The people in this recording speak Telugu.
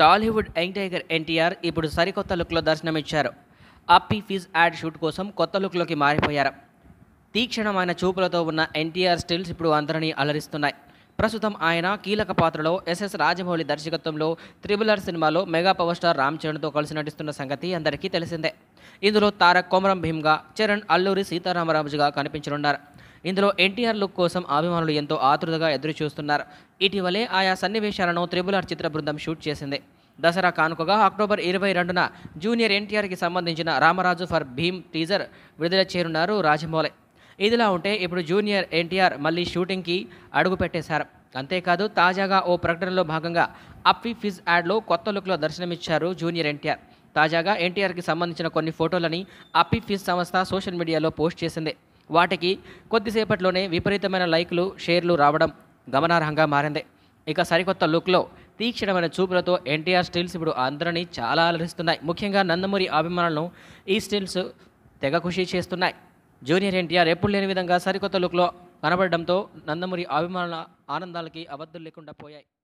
టాలీవుడ్ యంగ్ టైగర్ ఎన్టీఆర్ ఇప్పుడు సరికొత్త లుక్లో దర్శనమిచ్చారు అప్పీ ఫిజ్ యాడ్ షూట్ కోసం కొత్త లుక్లోకి మారిపోయారు తీక్షణమైన చూపులతో ఉన్న ఎన్టీఆర్ స్టిల్స్ ఇప్పుడు అందరినీ అలరిస్తున్నాయి ప్రస్తుతం ఆయన కీలక పాత్రలో ఎస్ఎస్ రాజమౌళి దర్శకత్వంలో త్రిబులర్ సినిమాలో మెగా పవర్ స్టార్ రామ్ చరణ్తో కలిసి నటిస్తున్న సంగతి అందరికీ తెలిసిందే ఇందులో తారక్ కొమరం భీమ్గా చరణ్ అల్లూరి సీతారామరాజుగా కనిపించనున్నారు ఇందులో ఎన్టీఆర్ లుక్ కోసం అభిమానులు ఎంతో ఆతృతగా ఎదురు చూస్తున్నారు ఇటీవలే ఆయా సన్నివేశాలను త్రిబుల్ ఆర్ చిత్ర బృందం షూట్ చేసింది దసరా కానుకగా అక్టోబర్ ఇరవై రెండున జూనియర్ ఎన్టీఆర్కి సంబంధించిన రామరాజు ఫర్ భీమ్ టీజర్ విడుదల చేరున్నారు రాజమౌళి ఇదిలా ఉంటే ఇప్పుడు జూనియర్ ఎన్టీఆర్ మళ్ళీ షూటింగ్కి అడుగు పెట్టేశారు అంతేకాదు తాజాగా ఓ ప్రకటనలో భాగంగా అప్పీ ఫిజ్ యాడ్లో కొత్త లుక్లో దర్శనమిచ్చారు జూనియర్ ఎన్టీఆర్ తాజాగా ఎన్టీఆర్కి సంబంధించిన కొన్ని ఫోటోలని అప్పి ఫిజ్ సంస్థ సోషల్ మీడియాలో పోస్ట్ చేసింది వాటికి కొద్దిసేపట్లోనే విపరీతమైన లైక్లు షేర్లు రావడం గమనార్హంగా మారింది ఇక సరికొత్త లుక్లో తీక్షణమైన చూపులతో ఎన్టీఆర్ స్టిల్స్ ఇప్పుడు అందరినీ చాలా అలరిస్తున్నాయి ముఖ్యంగా నందమూరి అభిమానులను ఈ స్టిల్స్ తెగ ఖుషి చేస్తున్నాయి జూనియర్ ఎన్టీఆర్ ఎప్పుడు లేని విధంగా సరికొత్త లుక్లో కనబడడంతో నందమూరి అభిమానుల ఆనందాలకి అబద్ధం లేకుండా పోయాయి